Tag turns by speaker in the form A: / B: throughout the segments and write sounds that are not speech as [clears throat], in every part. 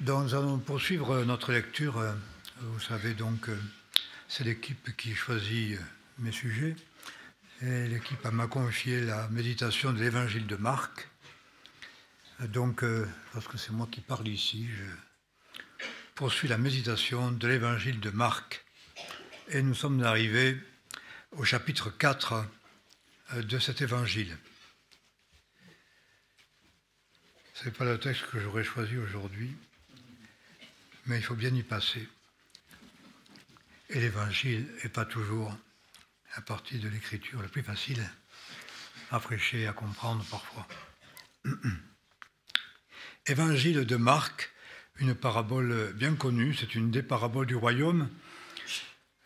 A: Donc, nous allons poursuivre euh, notre lecture. Euh, vous savez donc, euh, c'est l'équipe qui choisit mes sujets. Et l'équipe m'a confié la méditation de l'évangile de Marc. Donc, parce que c'est moi qui parle ici, je poursuis la méditation de l'évangile de Marc. Et nous sommes arrivés au chapitre 4 de cet évangile. Ce n'est pas le texte que j'aurais choisi aujourd'hui mais il faut bien y passer. Et l'évangile n'est pas toujours la partie de l'écriture la plus facile à prêcher, à comprendre parfois. [clears throat] évangile de Marc, une parabole bien connue, c'est une des paraboles du royaume.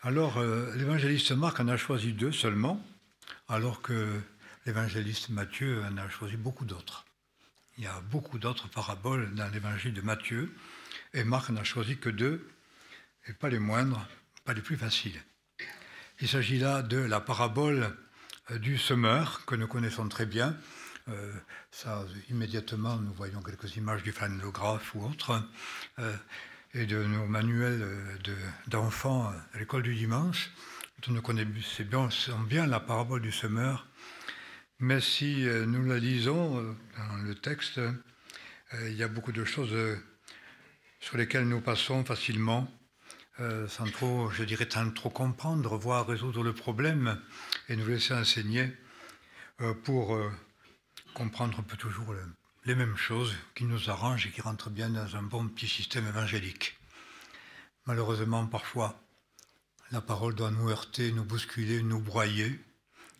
A: Alors, euh, l'évangéliste Marc en a choisi deux seulement, alors que l'évangéliste Matthieu en a choisi beaucoup d'autres. Il y a beaucoup d'autres paraboles dans l'évangile de Matthieu et Marc n'a choisi que deux, et pas les moindres, pas les plus faciles. Il s'agit là de la parabole euh, du semeur, que nous connaissons très bien. Euh, ça, immédiatement, nous voyons quelques images du flanographe ou autre, euh, et de nos manuels d'enfants de, à l'école du dimanche. Nous connaissons bien, bien la parabole du semeur, mais si nous la lisons dans le texte, il y a beaucoup de choses sur lesquels nous passons facilement, euh, sans trop, je dirais, sans trop comprendre, voire résoudre le problème et nous laisser enseigner euh, pour euh, comprendre un peu toujours les mêmes choses qui nous arrangent et qui rentrent bien dans un bon petit système évangélique. Malheureusement, parfois, la parole doit nous heurter, nous bousculer, nous broyer,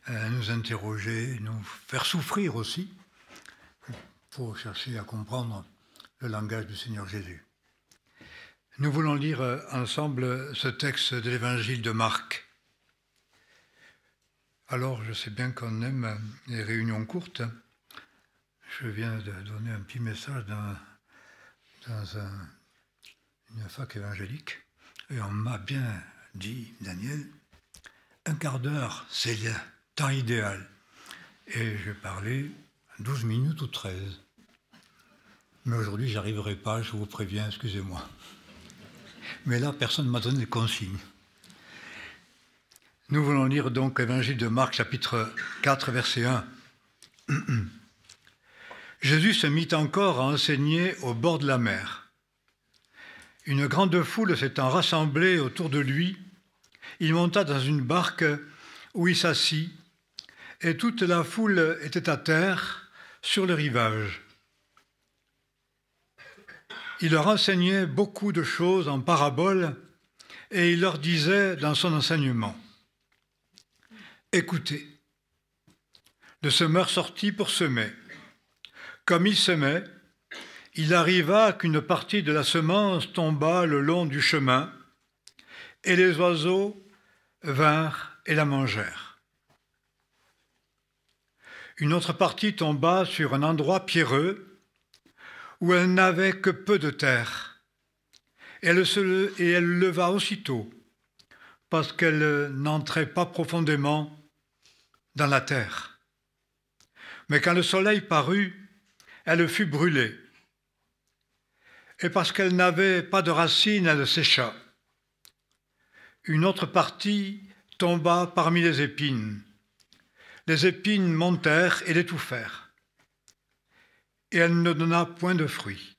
A: nous interroger, nous faire souffrir aussi, pour chercher à comprendre le langage du Seigneur Jésus. Nous voulons lire euh, ensemble ce texte de l'évangile de Marc. Alors, je sais bien qu'on aime les réunions courtes. Je viens de donner un petit message dans, une fac évangélique et on m'a bien dit, Daniel, un quart d'heure, c'est le temps idéal. Et je parlais 12 minutes ou 13. Mais aujourd'hui, j'arriverai pas, je vous préviens, excusez-moi mais là, personne ne m'a donné de consigne. Nous voulons lire donc l'évangile de Marc, chapitre 4, verset 1. [clears throat] Jésus se mit encore à enseigner au bord de la mer. Une grande foule s'étant rassemblée autour de lui, il monta dans une barque où il s'assit, et toute la foule était à terre sur le rivage. Il leur enseignait beaucoup de choses en paraboles et il leur disait dans son enseignement, Écoutez, le semeur sortit pour semer. Comme il semait, il arriva qu'une partie de la semence tomba le long du chemin, et les oiseaux vinrent et la mangèrent. Une autre partie tomba sur un endroit pierreux, où elle n'avait que peu de terre. et elle leva aussitôt, parce qu'elle n'entrait pas profondément dans la terre. Mais quand le soleil parut, elle fut brûlée. Et parce qu'elle n'avait pas de racines, elle sécha. Une autre partie tomba parmi les épines. Les épines montèrent et l'étouffèrent et elle ne donna point de fruits.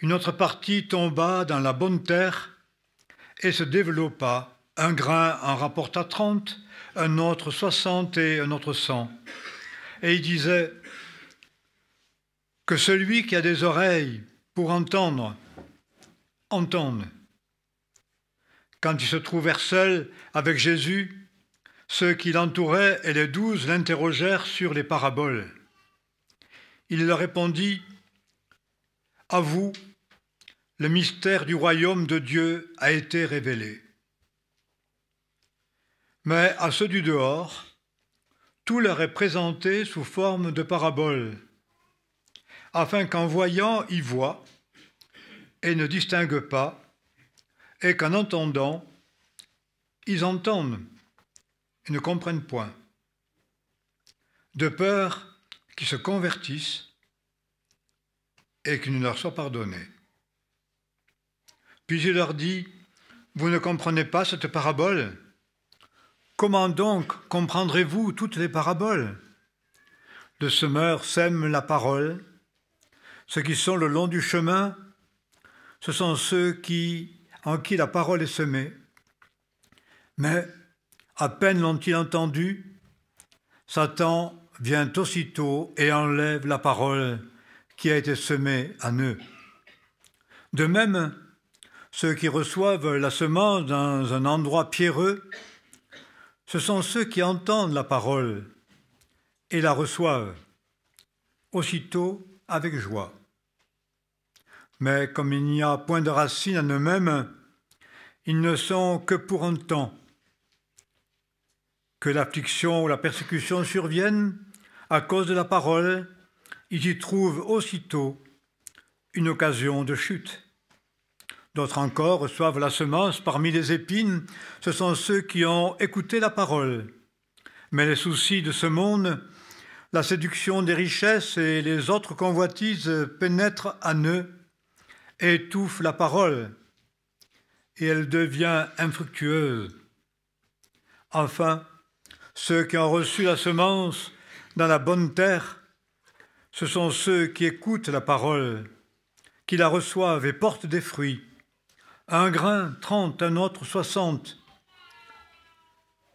A: Une autre partie tomba dans la bonne terre et se développa. Un grain en rapporta trente, un autre soixante et un autre cent. Et il disait que celui qui a des oreilles pour entendre, entende. Quand ils se trouvèrent seuls avec Jésus, ceux qui l'entouraient et les douze l'interrogèrent sur les paraboles. Il leur répondit, À vous, le mystère du royaume de Dieu a été révélé. Mais à ceux du dehors, tout leur est présenté sous forme de paraboles, afin qu'en voyant, ils voient et ne distinguent pas, et qu'en entendant, ils entendent et ne comprennent point. De peur qui se convertissent et qui ne leur soit pardonnés. Puis il leur dit, Vous ne comprenez pas cette parabole Comment donc comprendrez-vous toutes les paraboles Le semeur sème la parole. Ceux qui sont le long du chemin, ce sont ceux qui, en qui la parole est semée. Mais à peine l'ont-ils entendu, Satan vient aussitôt et enlève la parole qui a été semée à eux. De même, ceux qui reçoivent la semence dans un endroit pierreux, ce sont ceux qui entendent la parole et la reçoivent aussitôt avec joie. Mais comme il n'y a point de racine en eux-mêmes, ils ne sont que pour un temps. Que l'affliction ou la persécution surviennent, à cause de la parole, ils y trouvent aussitôt une occasion de chute. D'autres encore reçoivent la semence parmi les épines. Ce sont ceux qui ont écouté la parole. Mais les soucis de ce monde, la séduction des richesses et les autres convoitises pénètrent à eux, étouffent la parole, et elle devient infructueuse. Enfin, ceux qui ont reçu la semence dans la bonne terre, ce sont ceux qui écoutent la parole, qui la reçoivent et portent des fruits. Un grain, trente, un autre, soixante,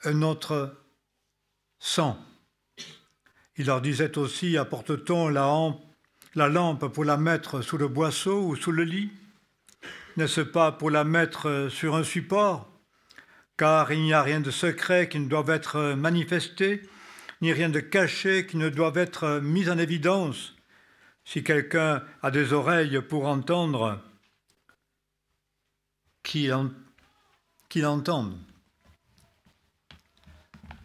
A: un autre, cent. Il leur disait aussi, apporte-t-on la, lampe pour la mettre sous le boisseau ou sous le lit N'est-ce pas pour la mettre sur un support Car il n'y a rien de secret qui ne doive être manifesté, ni rien de caché qui ne doivent être mis en évidence. Si quelqu'un a des oreilles pour entendre, qu'il entende.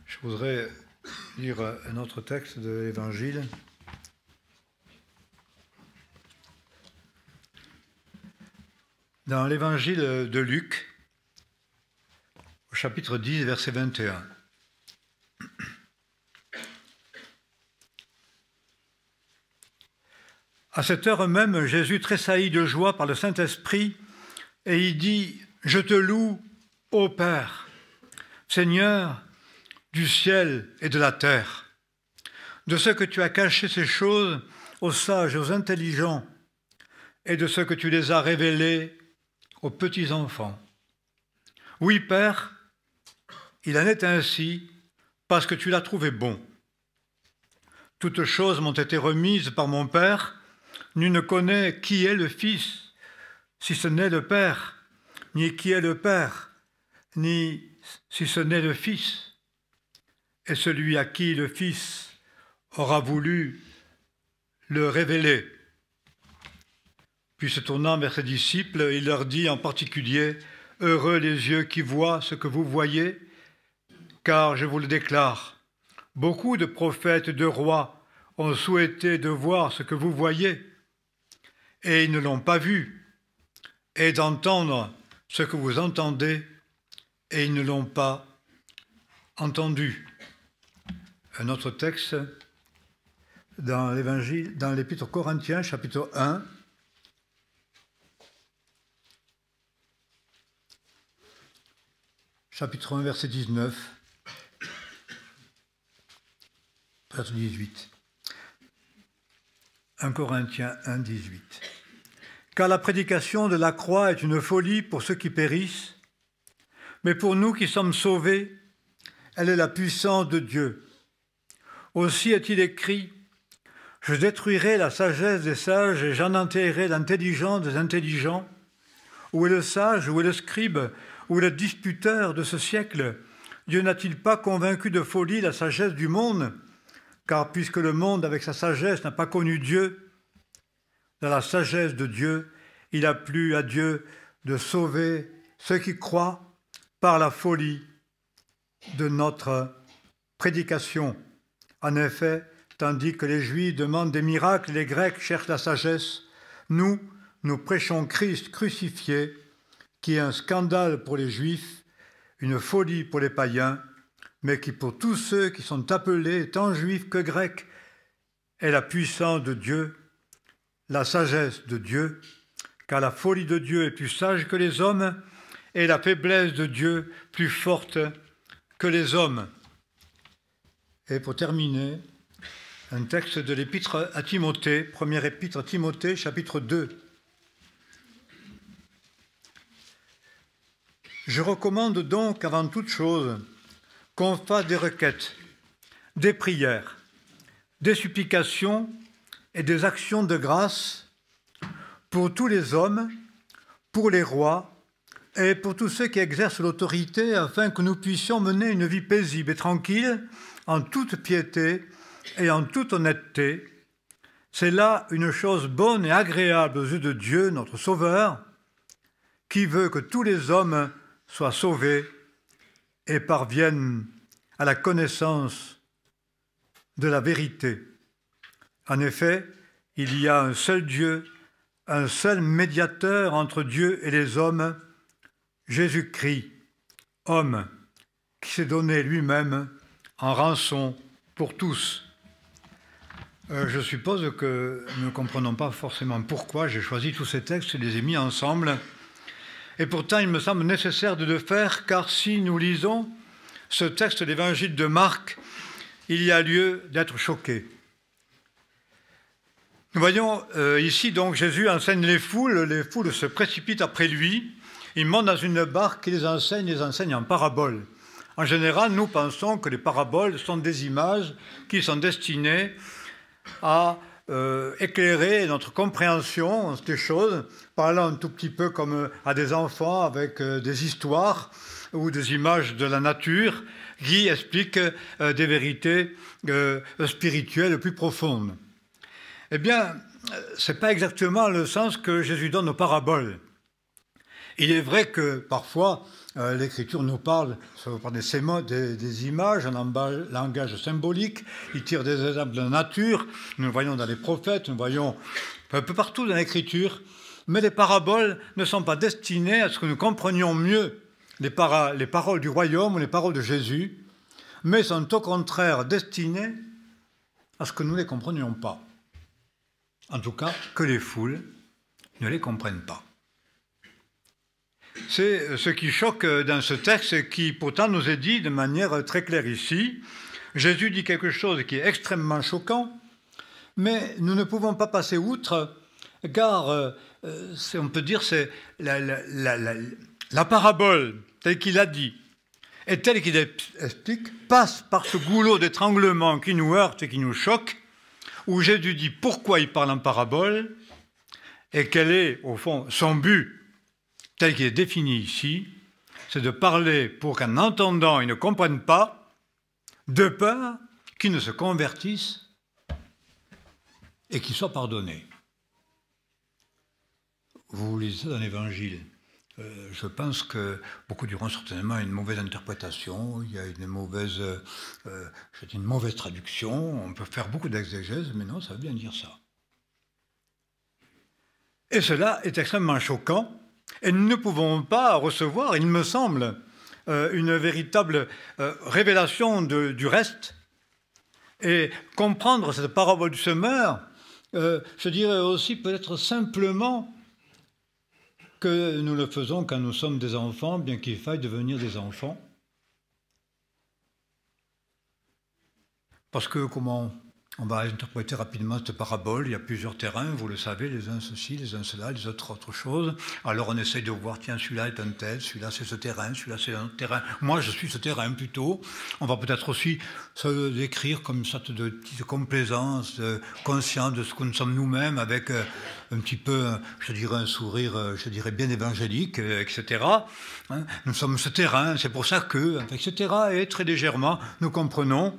A: Je voudrais lire un autre texte de l'Évangile. Dans l'Évangile de Luc, au chapitre 10, verset 21. À cette heure même, Jésus tressaillit de joie par le Saint-Esprit et il dit, Je te loue, ô Père, Seigneur du ciel et de la terre, de ce que tu as caché ces choses aux sages, et aux intelligents, et de ce que tu les as révélées aux petits-enfants. Oui, Père, il en est ainsi parce que tu l'as trouvé bon. Toutes choses m'ont été remises par mon Père, Nul ne connaît qui est le Fils, si ce n'est le Père, ni qui est le Père, ni si ce n'est le Fils. Et celui à qui le Fils aura voulu le révéler. Puis se tournant vers ses disciples, il leur dit en particulier, Heureux les yeux qui voient ce que vous voyez, car je vous le déclare, beaucoup de prophètes et de rois ont souhaité de voir ce que vous voyez et ils ne l'ont pas vu, et d'entendre ce que vous entendez, et ils ne l'ont pas entendu. Un autre texte dans l'évangile, dans l'épître Corinthiens, chapitre 1, chapitre 1, verset 19, verset 18. 1 Corinthiens 1, Car la prédication de la croix est une folie pour ceux qui périssent, mais pour nous qui sommes sauvés, elle est la puissance de Dieu. Aussi est-il écrit, je détruirai la sagesse des sages et j'en enterrerai l'intelligence des intelligents. Où est le sage, où est le scribe, où est le disputeur de ce siècle Dieu n'a-t-il pas convaincu de folie la sagesse du monde car puisque le monde, avec sa sagesse, n'a pas connu Dieu, dans la sagesse de Dieu, il a plu à Dieu de sauver ceux qui croient par la folie de notre prédication. En effet, tandis que les Juifs demandent des miracles, les Grecs cherchent la sagesse, nous, nous prêchons Christ crucifié, qui est un scandale pour les Juifs, une folie pour les païens, mais qui pour tous ceux qui sont appelés, tant juifs que grecs, est la puissance de Dieu, la sagesse de Dieu, car la folie de Dieu est plus sage que les hommes, et la faiblesse de Dieu plus forte que les hommes. Et pour terminer, un texte de l'épître à Timothée, première épître à Timothée, chapitre 2. Je recommande donc avant toute chose qu'on fasse des requêtes, des prières, des supplications et des actions de grâce pour tous les hommes, pour les rois et pour tous ceux qui exercent l'autorité afin que nous puissions mener une vie paisible et tranquille en toute piété et en toute honnêteté. C'est là une chose bonne et agréable aux yeux de Dieu, notre Sauveur, qui veut que tous les hommes soient sauvés et parviennent à la connaissance de la vérité. En effet, il y a un seul Dieu, un seul médiateur entre Dieu et les hommes, Jésus-Christ, homme, qui s'est donné lui-même en rançon pour tous. Euh, je suppose que nous ne comprenons pas forcément pourquoi j'ai choisi tous ces textes et les ai mis ensemble et pourtant, il me semble nécessaire de le faire, car si nous lisons ce texte de l'évangile de Marc, il y a lieu d'être choqué. Nous voyons euh, ici donc Jésus enseigne les foules, les foules se précipitent après lui, il monte dans une barque Il les enseigne, les enseigne en paraboles. En général, nous pensons que les paraboles sont des images qui sont destinées à euh, éclairer notre compréhension des choses, parlant un tout petit peu comme euh, à des enfants avec euh, des histoires ou des images de la nature qui expliquent des vérités spirituelles plus profondes. Eh bien, ce n'est pas exactement le sens que Jésus donne aux paraboles. Il est vrai que parfois, euh, l'écriture nous parle, ça des, des, images, un langage symbolique, il tire des exemples de la nature, nous le voyons dans les prophètes, nous le voyons un peu partout dans l'écriture, mais les paraboles ne sont pas destinées à ce que nous comprenions mieux les, les paroles du royaume ou les paroles de Jésus, mais sont au contraire destinées à ce que nous ne les comprenions pas. En tout cas, que les foules ne les comprennent pas c'est ce qui choque euh, dans ce texte qui pourtant nous est dit de manière euh, très claire ici. Jésus dit quelque chose qui est extrêmement choquant, mais nous ne pouvons pas passer outre, car euh, on peut dire que la, parabole telle qu'il a dit et telle qu'il explique passe par ce goulot d'étranglement qui nous heurte et qui nous choque, où Jésus dit pourquoi il parle en parabole et quel est au fond son but tel qu'il est défini ici, c'est de parler pour qu'un entendant, ne comprenne pas, de peur qu'il ne se convertissent et qu'il soient pardonnés. Vous lisez dans l'Évangile, euh, je pense que beaucoup diront certainement une mauvaise interprétation, il y a une mauvaise, euh, une mauvaise traduction, on peut faire beaucoup d'exégèse, mais non, ça veut bien dire ça. Et cela est extrêmement choquant et nous ne pouvons pas recevoir, il me semble, euh, une véritable euh, révélation du reste. Et comprendre cette parabole du semeur, euh, je dirais aussi peut-être simplement que nous le faisons quand nous sommes des enfants, bien qu'il faille devenir des enfants. Parce que comment on va interpréter rapidement cette parabole. Il y a plusieurs terrains, vous le savez, les uns ceci, les uns cela, les autres autre chose. Alors on essaye de voir, tiens, celui-là est un tel, celui-là c'est ce terrain, celui-là c'est un terrain. Moi, je suis ce terrain plutôt. On va peut-être aussi se décrire comme une sorte de complaisance, de euh, conscience de ce que nous sommes nous-mêmes, avec euh, un petit peu, euh, je dirais, un sourire, je dirais, bien évangélique, etc. Hein. Nous sommes ce terrain, c'est pour ça que, etc. et très légèrement, nous comprenons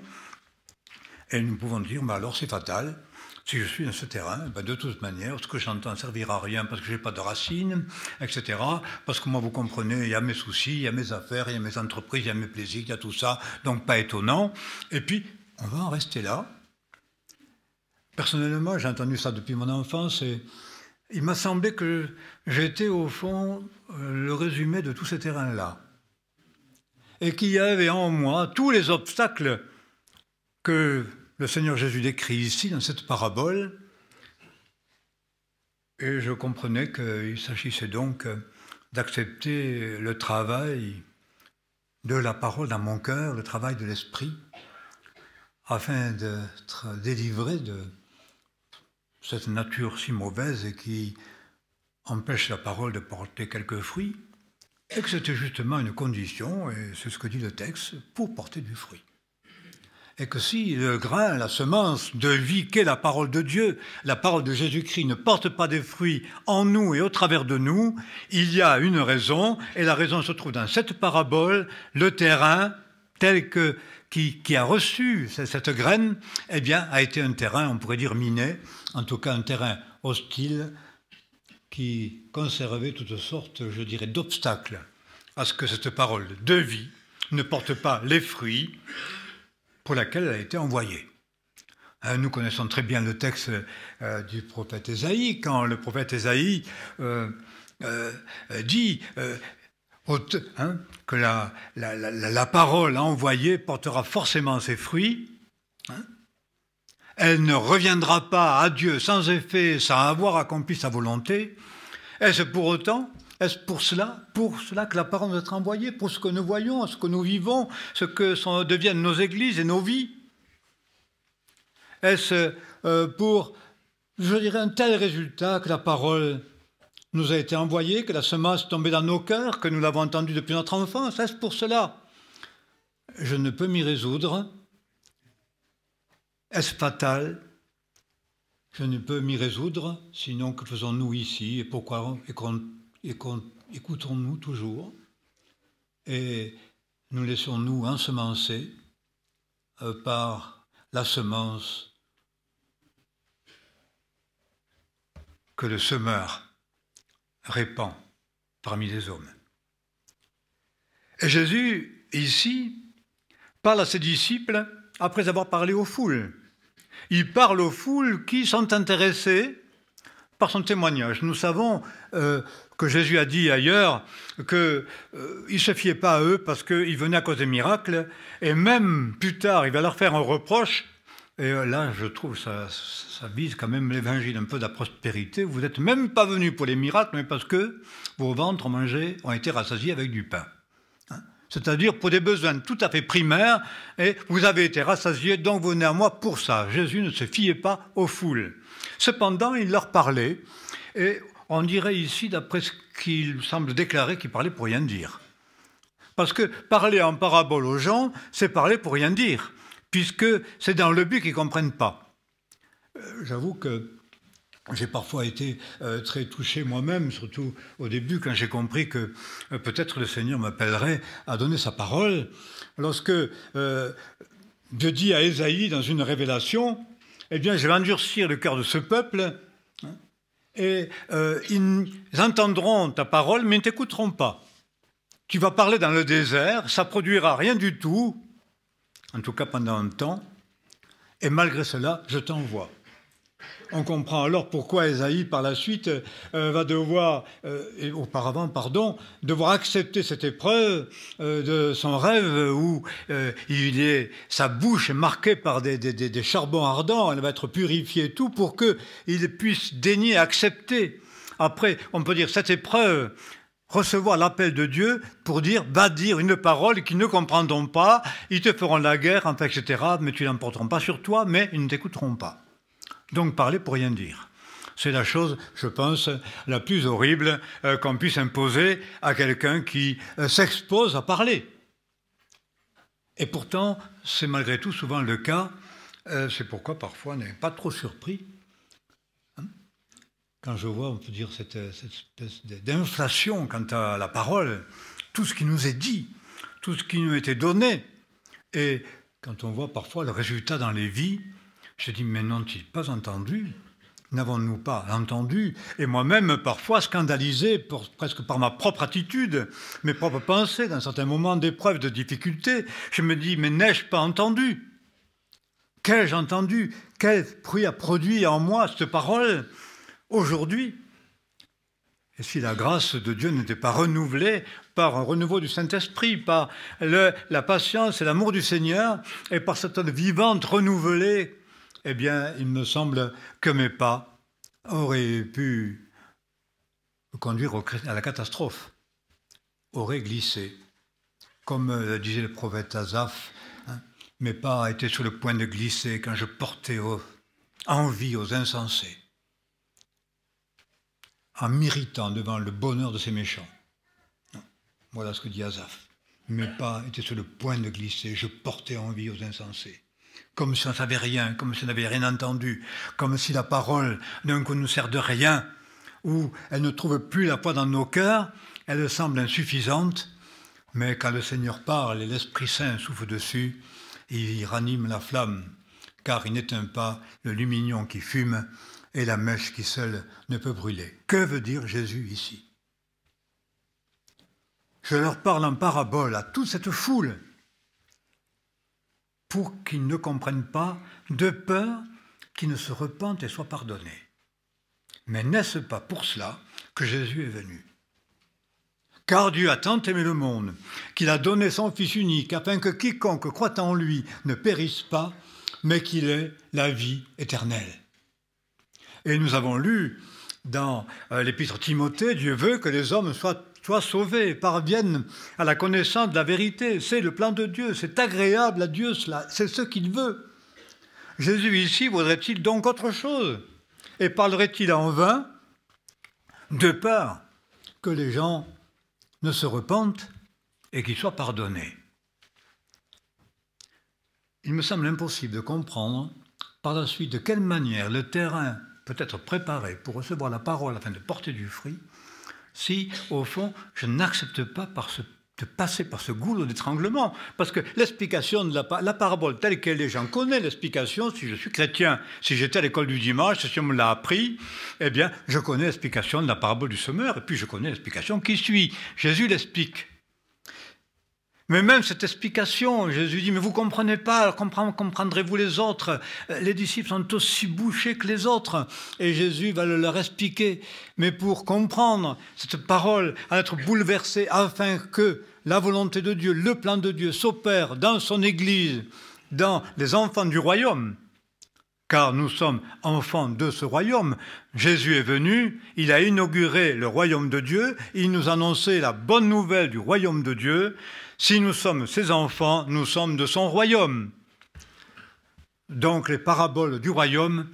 A: et nous pouvons dire, mais alors c'est fatal, si je suis dans ce terrain, ben, de toute manière, ce que j'entends ne servira à rien parce que je n'ai pas de racines, etc. Parce que moi, vous comprenez, il y a mes soucis, il y a mes affaires, il y a mes entreprises, il y a mes plaisirs, il y a tout ça, donc pas étonnant. Et puis, on va en rester là. Personnellement, j'ai entendu ça depuis mon enfance et il m'a semblé que j'étais au fond euh, le résumé de tous ces terrains-là. Et qu'il y avait en moi tous les obstacles que le Seigneur Jésus décrit ici, dans cette parabole, et je comprenais qu'il s'agissait donc d'accepter le travail de la parole dans mon cœur, le travail de l'esprit, afin d'être délivré de cette nature si mauvaise et qui empêche la parole de porter quelques fruits, et que c'était justement une condition, et c'est ce que dit le texte, pour porter du fruit et que si le grain, la semence de vie qu'est la parole de Dieu, la parole de Jésus-Christ ne porte pas des fruits en nous et au travers de nous, il y a une raison, et la raison se trouve dans cette parabole, le terrain tel que qui, a reçu cette, cette, graine, eh bien, a été un terrain, on pourrait dire miné, en tout cas un terrain hostile, qui conservait toutes sortes, je dirais, d'obstacles à ce que cette parole de vie ne porte pas les fruits laquelle elle a été envoyée. Euh, nous connaissons très bien le texte euh, du prophète Ésaïe, quand le prophète Ésaïe euh, dit hein, que la, la, parole envoyée portera forcément ses fruits. Hein. elle ne reviendra pas à Dieu sans effet, sans avoir accompli sa volonté. Est-ce pour autant est-ce pour cela, pour cela que la parole a été envoyée, pour ce que nous voyons, ce que nous vivons, ce que sont, deviennent nos églises et nos vies Est-ce euh, pour, je dirais, un tel résultat que la parole nous a été envoyée, que la semence est tombée dans nos cœurs, que nous l'avons entendue depuis notre enfance Est-ce pour cela Je ne peux m'y résoudre. Est-ce fatal Je ne peux m'y résoudre, sinon que faisons-nous ici et pourquoi et écoutons-nous toujours et nous laissons-nous ensemencer euh, par la semence que le semeur répand parmi les hommes. Et Jésus, ici, parle à ses disciples après avoir parlé aux foules. Il parle aux foules qui sont intéressées par son témoignage. Nous savons euh, que Jésus a dit ailleurs qu'il euh, ne se fiait pas à eux parce qu'ils venaient à cause des miracles. Et même plus tard, il va leur faire un reproche. Et euh, là, je trouve ça, ça vise quand même l'évangile un peu de la prospérité. Vous n'êtes même pas venus pour les miracles, mais parce que vos ventres ont ont été rassasiés avec du pain. Hein? C'est-à-dire pour des besoins tout à fait primaires, et vous avez été rassasiés, donc venez à moi pour ça. Jésus ne se fiait pas aux foules. Cependant, il leur parlait, et on dirait ici, d'après ce qu'il semble déclarer, qu'il parlait pour rien dire. Parce que parler en parabole aux gens, c'est parler pour rien dire, puisque c'est dans le but qu'ils ne comprennent pas. Euh, j'avoue que j'ai parfois été euh, très touché moi-même, surtout au début, quand j'ai compris que euh, peut-être le Seigneur m'appellerait à donner sa parole. Lorsque Dieu dit à Ésaïe dans une révélation, Eh bien, je vais endurcir le cœur de ce peuple et euh, ils entendront ta parole, mais ne t'écouteront pas. Tu vas parler dans le désert, ça produira rien du tout, en tout cas pendant un temps, et malgré cela, je t'envoie. On comprend alors pourquoi Esaïe, par la suite, euh, va devoir, euh, auparavant, pardon, devoir accepter cette épreuve euh, de son rêve où il sa bouche est marquée par des, charbons ardents, elle va être purifiée et tout pour qu'il puisse daigner accepter. Après, on peut dire cette épreuve, recevoir l'appel de Dieu pour dire, va dire une parole qu'ils ne comprendront pas, ils te feront la guerre, etc., mais tu porterons pas sur toi, mais ils ne t'écouteront pas. Donc parler pour rien dire. C'est la chose, je pense, la plus horrible euh, qu'on puisse imposer à quelqu'un qui euh, s'expose à parler. Et pourtant, c'est malgré tout souvent le cas. Euh, c'est pourquoi parfois on n'est pas trop surpris. Hein. quand je vois, on peut dire, cette, cette espèce d'inflation quant à la parole, tout ce qui nous est dit, tout ce qui nous été donné. Et quand on voit parfois le résultat dans les vies, je dis, mais n'ont-ils pas entendu N'avons-nous pas entendu Et moi-même, parfois scandalisé presque par ma propre attitude, mes propres pensées, dans certains moments d'épreuve, de difficulté, je me dis, mais n'ai-je pas entendu Qu'ai-je entendu Quel fruit a produit en moi cette parole aujourd'hui et si la grâce de Dieu n'était pas renouvelée par un renouveau du Saint-Esprit, par la patience et l'amour du Seigneur, et par cette vivante renouvelée eh bien, il me semble que mes pas auraient pu conduire à la catastrophe, auraient glissé. Comme euh, disait le prophète Azaf, hein, mes pas étaient sur le point de glisser quand je portais envie aux insensés, en m'irritant devant le bonheur de ces méchants. Voilà ce que dit Azaf. Mes pas étaient sur le point de glisser, je portais envie aux insensés comme si on ne savait rien, comme si on n'avait rien entendu, comme si la parole d'un ne nous sert de rien, ou elle ne trouve plus la poids dans nos cœurs, elle semble insuffisante, mais quand le Seigneur parle et l'Esprit Saint souffle dessus, il ranime la flamme, car il n'éteint pas le lumignon qui fume et la mèche qui seule ne peut brûler. Que veut dire Jésus ici Je leur parle en parabole à toute cette foule pour qu'ils ne comprennent pas, de peur qu'ils ne se repentent et soient pardonnés. Mais n'est-ce pas pour cela que Jésus est venu Car Dieu a tant aimé le monde qu'il a donné son Fils unique afin que quiconque croit en lui ne périsse pas, mais qu'il ait la vie éternelle. Et nous avons lu dans euh, l'épître Timothée, Dieu veut que les hommes soient soient sauvés, parviennent à la connaissance de la vérité. C'est le plan de Dieu, c'est agréable à Dieu cela, c'est ce qu'il veut. Jésus ici voudrait-il donc autre chose Et parlerait-il en vain de peur que les gens ne se repentent et qu'ils soient pardonnés Il me semble impossible de comprendre par la suite de quelle manière le terrain peut être préparé pour recevoir la parole afin de porter du fruit si, au fond, je n'accepte pas de passer par ce goulot d'étranglement. Parce que l'explication de la, la, parabole telle qu'elle est, j'en connais l'explication si je suis chrétien. Si j'étais à l'école du dimanche, si on me l'a appris, eh bien, je connais l'explication de la parabole du semeur, et puis je connais l'explication qui suit. Jésus l'explique. Mais même cette explication, Jésus dit, mais vous comprenez pas, comprendrez-vous les autres euh, Les disciples sont aussi bouchés que les autres. Et Jésus va le leur expliquer. Mais pour comprendre cette parole, à être bouleversée afin que la volonté de Dieu, le plan de Dieu s'opère dans son Église, dans les enfants du royaume, car nous sommes enfants de ce royaume. Jésus est venu, il a inauguré le royaume de Dieu, il nous a annoncé la bonne nouvelle du royaume de Dieu. Si nous sommes ses enfants, nous sommes de son royaume. Donc les paraboles du royaume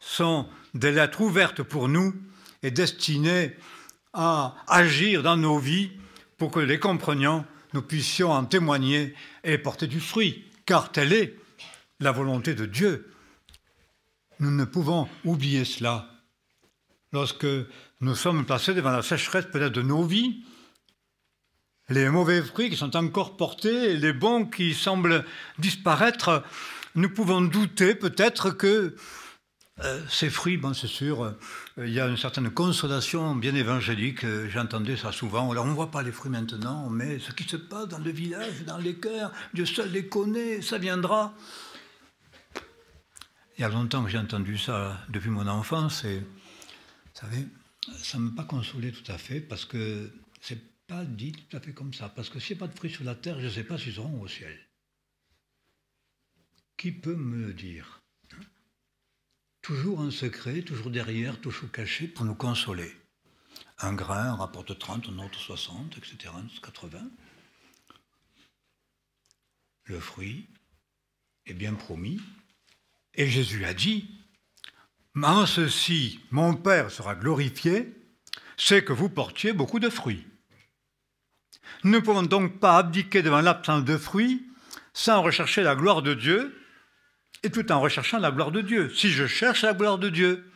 A: sont des lettres ouvertes pour nous et destinées à agir dans nos vies pour que les comprenions, nous puissions en témoigner et porter du fruit, car telle est la volonté de Dieu. Nous ne pouvons oublier cela. Lorsque nous sommes placés devant la sécheresse peut-être de nos vies, les mauvais fruits qui sont encore portés les bons qui semblent disparaître, nous pouvons douter peut-être que euh, ces fruits, bon, c'est sûr, euh, il y a une certaine consolation bien évangélique, euh, j'entendais ça souvent. Alors, on ne voit pas les fruits maintenant, mais ce qui se passe dans le village, dans les cœurs, Dieu seul les connaît, ça viendra. Il y a longtemps que j'ai entendu ça depuis mon enfance, et vous savez, ça ne m'a pas consolé tout à fait parce que c'est pas dit tout à fait comme ça, parce que s'il n'y a pas de fruits sur la terre, je ne sais pas s'ils seront au ciel. Qui peut me le dire hein Toujours un secret, toujours derrière, toujours caché pour nous consoler. Un grain rapporte 30, un autre 60, etc., 80. Le fruit est bien promis. Et Jésus a dit, en ceci, mon Père sera glorifié, c'est que vous portiez beaucoup de fruits nous ne pouvons donc pas abdiquer devant l'absence de fruits sans rechercher la gloire de Dieu et tout en recherchant la gloire de Dieu. Si je cherche la gloire de Dieu,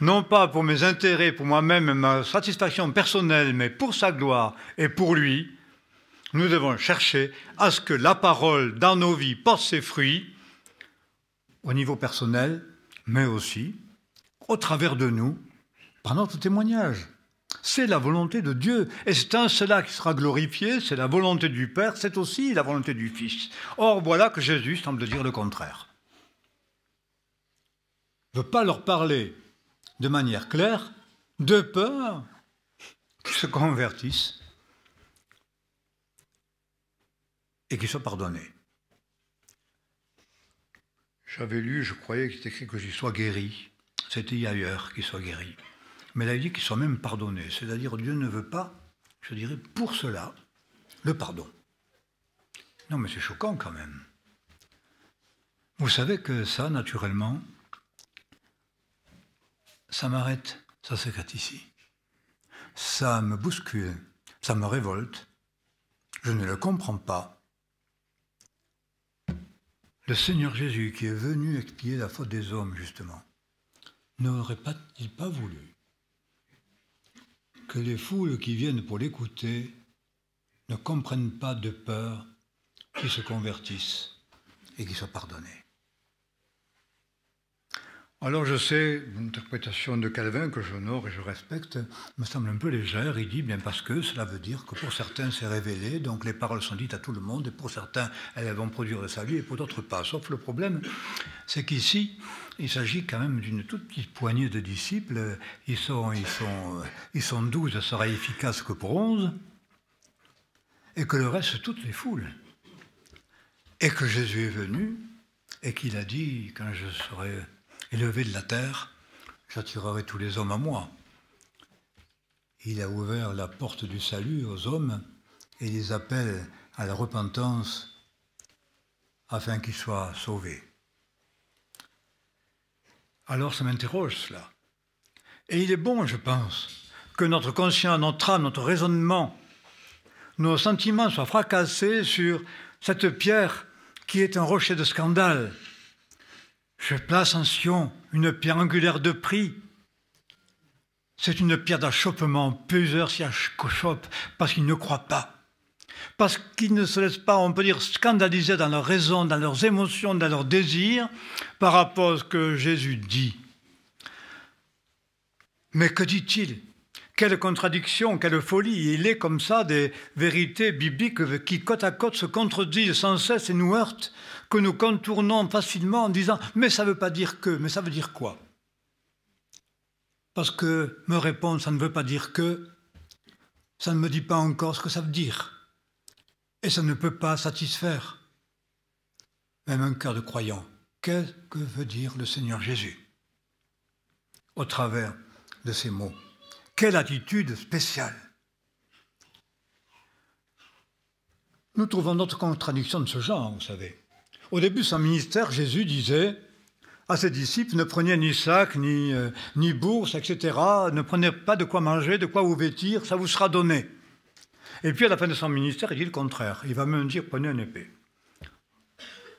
A: non pas pour mes intérêts, pour moi-même, ma satisfaction personnelle, mais pour sa gloire et pour lui, nous devons chercher à ce que la parole dans nos vies porte ses fruits au niveau personnel, mais aussi au travers de nous, par notre témoignage. C'est la volonté de Dieu. Et c'est un cela qui sera glorifié, c'est la volonté du Père, c'est aussi la volonté du Fils. Or, voilà que Jésus semble dire le contraire. Il ne veut pas leur parler de manière claire, de peur qu'ils se convertissent et qu'ils soient pardonnés. J'avais lu, je croyais qu'il était écrit que j'y sois guéri. C'était ailleurs qu'il soit guéri mais là il dit qu'ils sont même pardonnés. C'est-à-dire Dieu ne veut pas, je dirais, pour cela, le pardon. Non, mais c'est choquant quand même. Vous savez que ça, naturellement, ça m'arrête, ça s'écarte ici. Ça me bouscule, ça me révolte. Je ne le comprends pas. Le Seigneur Jésus, qui est venu expier la faute des hommes, justement, n'aurait-il pas voulu que les foules qui viennent pour l'écouter ne comprennent pas de peur, qu'ils se convertissent et qu'ils soient pardonnés. Alors je sais, l'interprétation de Calvin, que j'honore et je respecte, me semble un peu légère. Il dit bien parce que cela veut dire que pour certains c'est révélé, donc les paroles sont dites à tout le monde, et pour certains elles vont produire le salut, et pour d'autres pas. Sauf le problème, c'est qu'ici, il s'agit quand même d'une toute petite poignée de disciples. Ils sont, ils sont, ils sont ça sera efficace que pour onze, et que le reste, toutes les foules. Et que Jésus est venu, et qu'il a dit, quand je serai élevé de la terre, j'attirerai tous les hommes à moi. Il a ouvert la porte du salut aux hommes et les appelle à la repentance afin qu'ils soient sauvés. Alors ça m'interroge cela. Et il est bon, je pense, que notre conscience, notre âme, notre raisonnement, nos sentiments soient fracassés sur cette pierre qui est un rocher de scandale, je place en Sion une pierre angulaire de prix. C'est une pierre d'achoppement. Plusieurs s'y achoppent parce qu'ils ne croient pas. Parce qu'ils ne se laissent pas, on peut dire, scandaliser dans leur raison, dans leurs émotions, dans leurs désirs par rapport à ce que Jésus dit. Mais que dit-il quelle contradiction, quelle folie. Il est comme ça des vérités bibliques qui côte à côte se contredisent sans cesse et nous heurtent, que nous contournons facilement en disant Mais ça ne veut pas dire que, mais ça veut dire quoi Parce que me répondre Ça ne veut pas dire que, ça ne me dit pas encore ce que ça veut dire. Et ça ne peut pas satisfaire même un cœur de croyant. Qu'est-ce que veut dire le Seigneur Jésus au travers de ces mots quelle attitude spéciale Nous trouvons notre contradiction de ce genre, vous savez. Au début de son ministère, Jésus disait à ses disciples, ne prenez ni sac, ni, euh, ni bourse, etc. Ne prenez pas de quoi manger, de quoi vous vêtir, ça vous sera donné. Et puis à la fin de son ministère, il dit le contraire. Il va même dire, prenez une épée.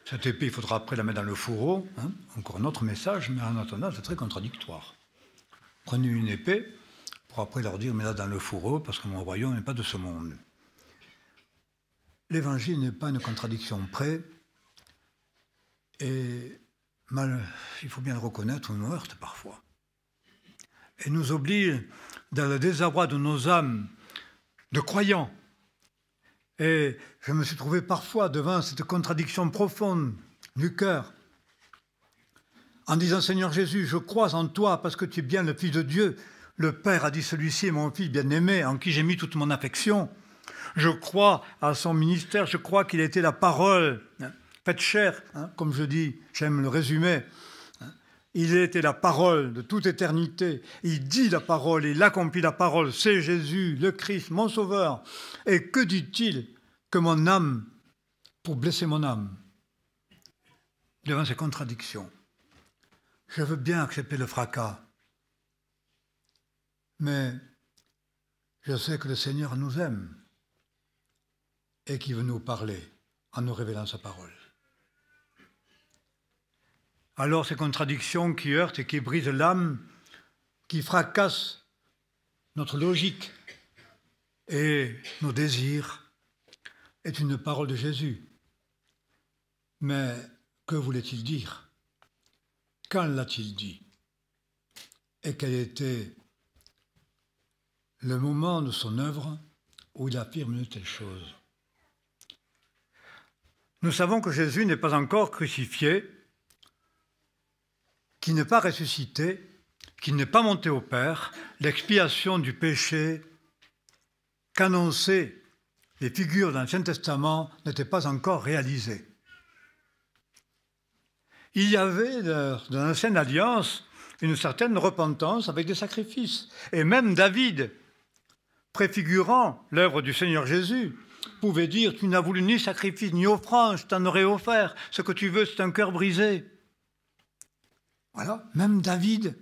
A: Cette épée, il faudra après la mettre dans le fourreau. Hein, encore un autre message, mais en attendant, c'est très contradictoire. Prenez une épée, après leur dire, mais là, dans le fourreau, parce que mon royaume n'est pas de ce monde. L'évangile n'est pas une contradiction près, et mal, il faut bien le reconnaître, on nous heurte parfois. Et nous oblige, dans le désarroi de nos âmes, de croyants. Et je me suis trouvé parfois devant cette contradiction profonde du cœur, en disant Seigneur Jésus, je crois en toi parce que tu es bien le Fils de Dieu, le Père a dit, celui-ci est mon fils bien-aimé, en qui j'ai mis toute mon affection. Je crois à son ministère, je crois qu'il a été la parole hein, Faites cher, hein, comme je dis, j'aime le résumé. Hein, il était la parole de toute éternité. Il dit la parole, il accomplit la parole. C'est Jésus, le Christ, mon Sauveur. Et que dit-il que mon âme, pour blesser mon âme, devant ces contradictions Je veux bien accepter le fracas, mais je sais que le Seigneur nous aime et qu'il veut nous parler en nous révélant sa parole. Alors ces contradictions qui heurtent et qui brisent l'âme, qui fracassent notre logique et nos désirs, est une parole de Jésus. Mais que voulait-il dire Quand l'a-t-il dit Et quelle était le moment de son œuvre où il affirme une telle chose. Nous savons que Jésus n'est pas encore crucifié, qu'il n'est pas ressuscité, qu'il n'est pas monté au Père, l'expiation du péché qu'annonçaient les figures de l'Ancien Testament n'était pas encore réalisée. Il y avait dans l'ancienne alliance une certaine repentance avec des sacrifices. Et même David, préfigurant l'œuvre du Seigneur Jésus, pouvait dire Tu n'as voulu ni sacrifice ni offrande, je t'en aurais offert. Ce que tu veux, c'est un cœur brisé. Voilà, même David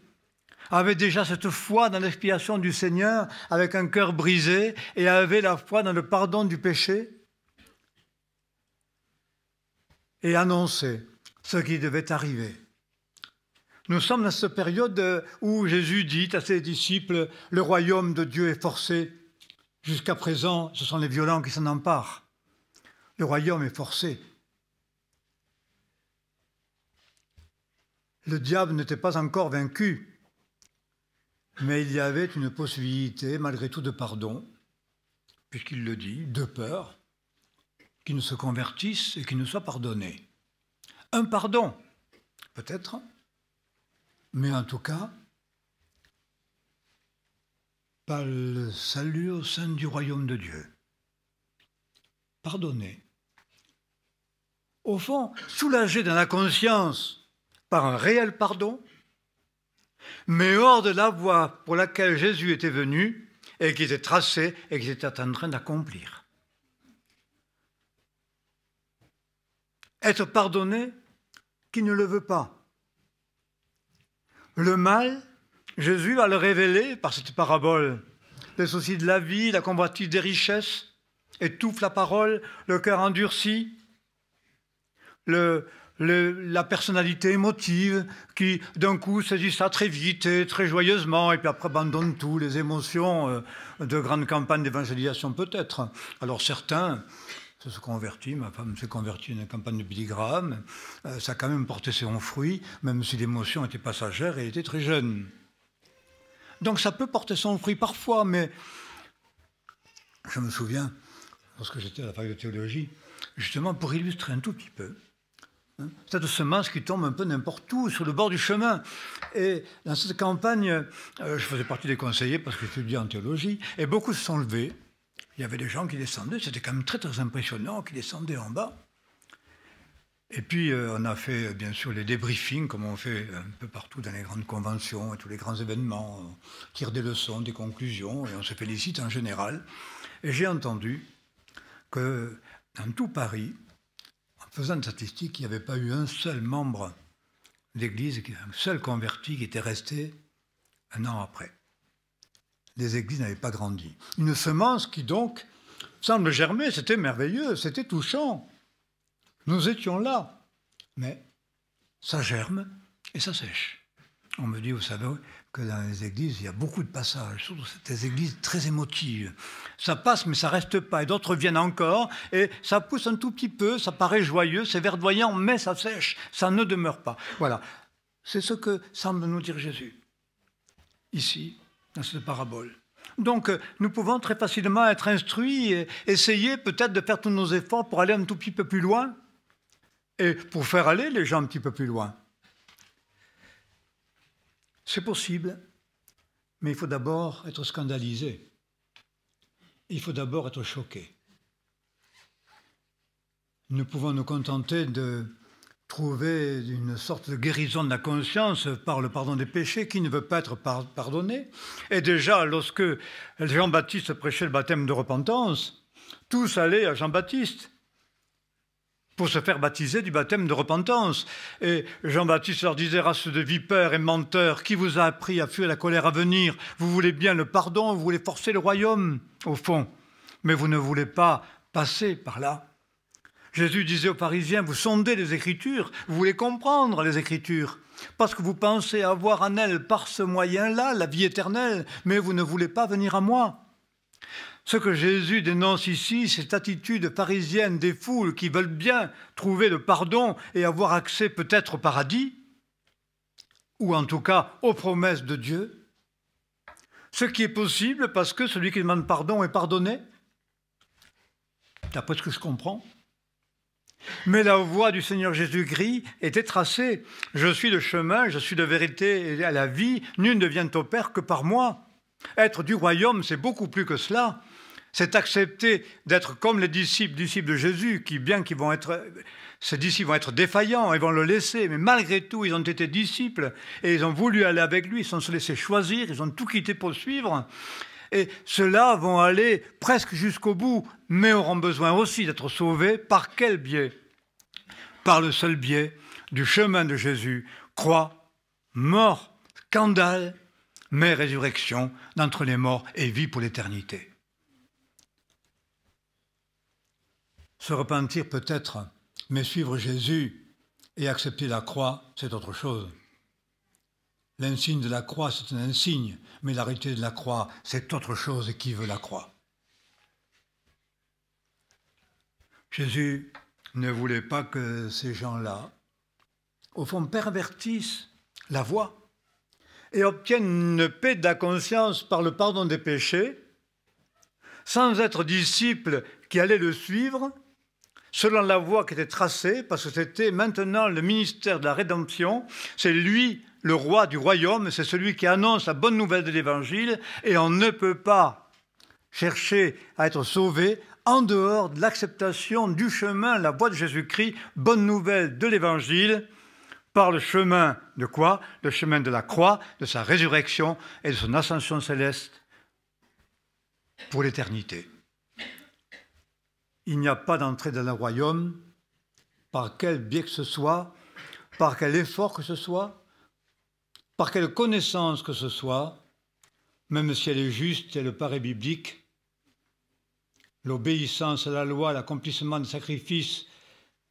A: avait déjà cette foi dans l'expiation du Seigneur avec un cœur brisé et avait la foi dans le pardon du péché et annonçait ce qui devait arriver. Nous sommes dans cette période euh, où Jésus dit à ses disciples, le royaume de Dieu est forcé. Jusqu'à présent, ce sont les violents qui s'en emparent. Le royaume est forcé. Le diable n'était pas encore vaincu, mais il y avait une possibilité, malgré tout, de pardon, puisqu'il le dit, de peur, qu'il ne se convertisse et qu'il ne soit pardonné. Un pardon, peut-être, mais en tout cas, par le salut au sein du royaume de Dieu. Pardonner. Au fond, soulagé dans la conscience par un réel pardon, mais hors de la voie pour laquelle Jésus était venu et qui était tracée et qui était en train d'accomplir. Être pardonné qui ne le veut pas, le mal, Jésus va le révéler par cette parabole. Les soucis de la vie, la convoitise des richesses étouffe la parole, le cœur endurci, la personnalité émotive qui d'un coup saisit ça très vite et très joyeusement et puis après abandonne tout, les émotions euh, de grandes campagnes d'évangélisation peut-être. Alors certains se convertit, Ma femme s'est convertie à une campagne de Billy euh, ça a quand même porté ses fruits, même si l'émotion était passagère et elle était très jeune. Donc ça peut porter son fruit parfois, mais je me souviens, lorsque j'étais à la fac de théologie, justement pour illustrer un tout petit peu, hein, cette semence qui tombe un peu n'importe où, sur le bord du chemin. Et dans cette campagne, euh, je faisais partie des conseillers parce que j'étudiais en théologie, et beaucoup se sont levés il y avait des gens qui descendaient, c'était quand même très très impressionnant, qui descendaient en bas. Et puis euh, on a fait euh, bien sûr les débriefings, comme on fait euh, un peu partout dans les grandes conventions et tous les grands événements, on tire des leçons, des conclusions, et on se félicite en général. Et j'ai entendu que dans tout Paris, en faisant des statistiques, il n'y avait pas eu un seul membre d'église, un seul converti qui était resté un an après les églises n'avaient pas grandi. Une semence qui donc semble germer, c'était merveilleux, c'était touchant. Nous étions là, mais ça germe et ça sèche. On me dit, vous savez, que dans les églises, il y a beaucoup de passages, surtout des églises très émotives. Ça passe, mais ça reste pas. Et d'autres viennent encore, et ça pousse un tout petit peu, ça paraît joyeux, c'est verdoyant, mais ça sèche, ça ne demeure pas. Voilà. C'est ce que semble nous dire Jésus. Ici, dans cette parabole. Donc, euh, nous pouvons très facilement être instruits et essayer peut-être de faire tous nos efforts pour aller un tout petit peu plus loin et pour faire aller les gens un petit peu plus loin. C'est possible, mais il faut d'abord être scandalisé. Il faut d'abord être choqué. Nous pouvons nous contenter de trouver une sorte de guérison de la conscience par le pardon des péchés qui ne veut pas être pardonné. Et déjà, lorsque Jean-Baptiste prêchait le baptême de repentance, tous allaient à Jean-Baptiste pour se faire baptiser du baptême de repentance. Et Jean-Baptiste leur disait, race de vipères et menteurs, qui vous a appris à fuir la colère à venir Vous voulez bien le pardon, vous voulez forcer le royaume, au fond, mais vous ne voulez pas passer par là. Jésus disait aux Parisiens, vous sondez les Écritures, vous voulez comprendre les Écritures, parce que vous pensez avoir en elles par ce moyen-là la vie éternelle, mais vous ne voulez pas venir à moi. Ce que Jésus dénonce ici, cette attitude parisienne des foules qui veulent bien trouver le pardon et avoir accès peut-être au paradis, ou en tout cas aux promesses de Dieu, ce qui est possible parce que celui qui demande pardon est pardonné, d'après ce que je comprends. Mais la voie du Seigneur Jésus-Christ était tracée. Je suis le chemin, je suis la vérité à la vie, nul ne vient au Père que par moi. Être du royaume, c'est beaucoup plus que cela. C'est accepter d'être comme les disciples, disciples de Jésus, qui bien qu'ils vont être, ces disciples vont être défaillants, ils vont le laisser, mais malgré tout, ils ont été disciples et ils ont voulu aller avec lui, ils sont se laisser choisir, ils ont tout quitté pour suivre. Et ceux-là vont aller presque jusqu'au bout, mais auront besoin aussi d'être sauvés par quel biais Par le seul biais du chemin de Jésus, croix, mort, scandale, mais résurrection d'entre les morts et vie pour l'éternité. Se repentir peut-être, mais suivre Jésus et accepter la croix, c'est autre chose. L'insigne de la croix, c'est un insigne, mais l'arrêté de la croix, c'est autre chose qui veut la croix. Jésus ne voulait pas que ces gens-là, au fond, pervertissent la voie et obtiennent une paix de la conscience par le pardon des péchés, sans être disciples qui allaient le suivre, selon la voie qui était tracée, parce que c'était maintenant le ministère de la rédemption, c'est lui le roi du royaume, c'est celui qui annonce la bonne nouvelle de l'Évangile, et on ne peut pas chercher à être sauvé en dehors de l'acceptation du chemin, la voie de Jésus-Christ, bonne nouvelle de l'Évangile, par le chemin de quoi Le chemin de la croix, de sa résurrection et de son ascension céleste pour l'éternité. Il n'y a pas d'entrée dans le royaume par quel biais que ce soit, par quel effort que ce soit, par quelle connaissance que ce soit, même si elle est juste et le paraît biblique, l'obéissance à la loi, l'accomplissement de sacrifices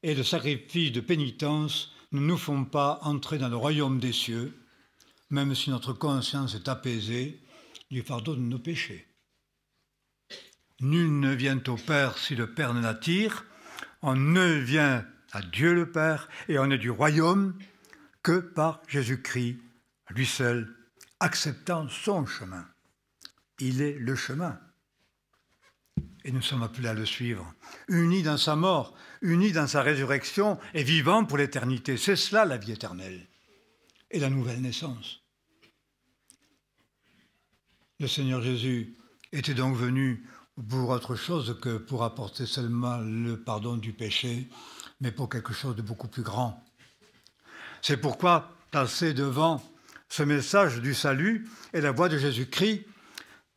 A: et de sacrifice de pénitence ne nous font pas entrer dans le royaume des cieux, même si notre conscience est apaisée du fardeau de nos péchés. Nul ne vient au Père si le Père ne l'attire, on ne vient à Dieu le Père et on est du royaume que par Jésus-Christ lui seul, acceptant son chemin. Il est le chemin. Et nous sommes appelés à le suivre, unis dans sa mort, unis dans sa résurrection et vivant pour l'éternité. C'est cela la vie éternelle et la nouvelle naissance. Le Seigneur Jésus était donc venu pour autre chose que pour apporter seulement le pardon du péché, mais pour quelque chose de beaucoup plus grand. C'est pourquoi passer devant ce message du salut et la voix de Jésus-Christ,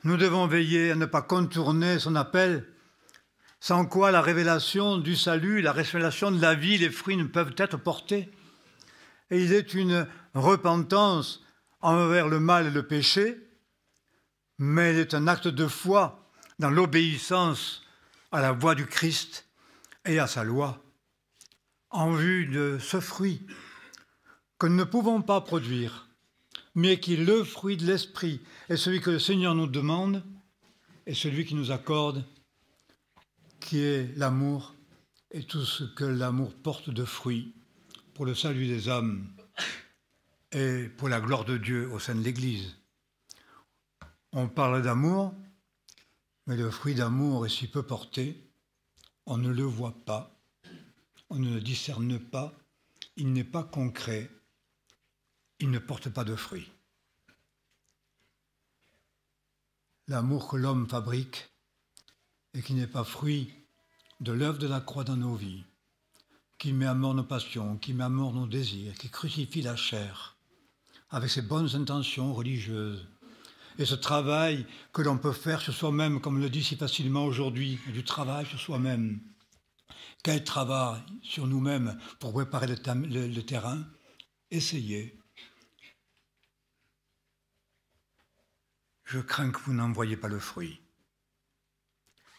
A: nous devons veiller à ne pas contourner son appel, sans quoi la révélation du salut, la révélation de la vie, les fruits ne peuvent être portés. Et il est une repentance envers le mal et le péché, mais il est un acte de foi dans l'obéissance à la voix du Christ et à sa loi, en vue de ce fruit que nous ne pouvons pas produire mais qui le fruit de l'Esprit. Et celui que le Seigneur nous demande et celui qui nous accorde, qui est l'amour et tout ce que l'amour porte de fruit pour le salut des hommes et pour la gloire de Dieu au sein de l'Église. On parle d'amour, mais le fruit d'amour est si peu porté, on ne le voit pas, on ne le discerne pas, il n'est pas concret il ne porte pas de fruits. L'amour que l'homme fabrique et qui n'est pas fruit de l'œuvre de la croix dans nos vies, qui met à mort nos passions, qui met à mort nos désirs, qui crucifie la chair avec ses bonnes intentions religieuses. Et ce travail que l'on peut faire sur soi-même, comme le dit si facilement aujourd'hui, du travail sur soi-même. Quel travail sur nous-mêmes pour préparer le terrain Essayez Je crains que vous n'en voyez pas le fruit.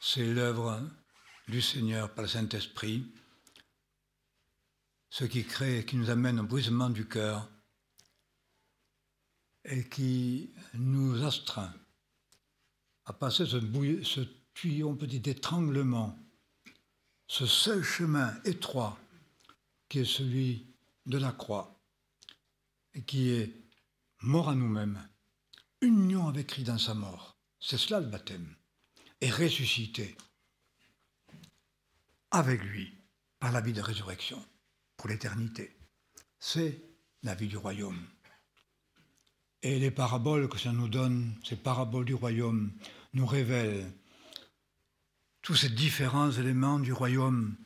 A: C'est l'œuvre du Seigneur par le Saint-Esprit, ce qui crée, et qui nous amène au brisement du cœur et qui nous astreint à passer ce, tuyau, petit d'étranglement, ce seul chemin étroit qui est celui de la croix et qui est mort à nous-mêmes union avec Christ dans sa mort. C'est cela le baptême. Et ressuscité avec lui par la vie de résurrection pour l'éternité. C'est la vie du royaume. Et les paraboles que ça nous donne, ces paraboles du royaume, nous révèlent tous ces différents éléments du royaume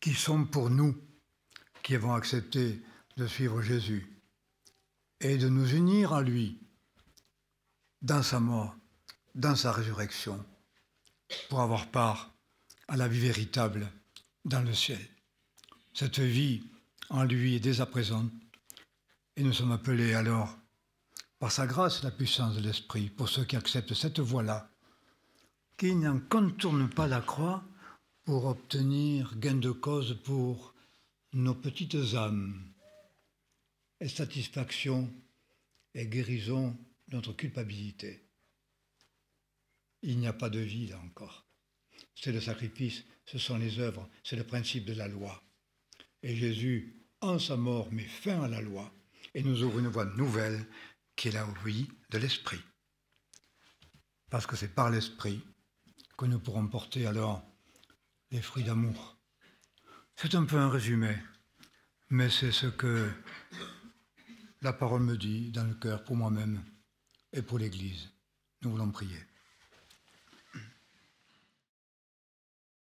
A: qui sont pour nous, qui avons accepté de suivre Jésus et de nous unir à lui dans sa mort, dans sa résurrection, pour avoir part à la vie véritable dans le ciel. Cette vie en lui est dès à présent, et nous sommes appelés alors, par sa grâce et la puissance de l'Esprit, pour ceux qui acceptent cette voie-là, qui n'en contournent pas la croix pour obtenir gain de cause pour nos petites âmes, et satisfaction et guérison notre culpabilité. Il n'y a pas de vie là encore. C'est le sacrifice, ce sont les œuvres, c'est le principe de la loi. Et Jésus, en sa mort, met fin à la loi et nous ouvre une voie nouvelle qui est la vie de l'esprit. Parce que c'est par l'esprit que nous pourrons porter alors les fruits d'amour. C'est un peu un résumé, mais c'est ce que la parole me dit dans le cœur pour moi-même et pour l'Église. Nous voulons prier.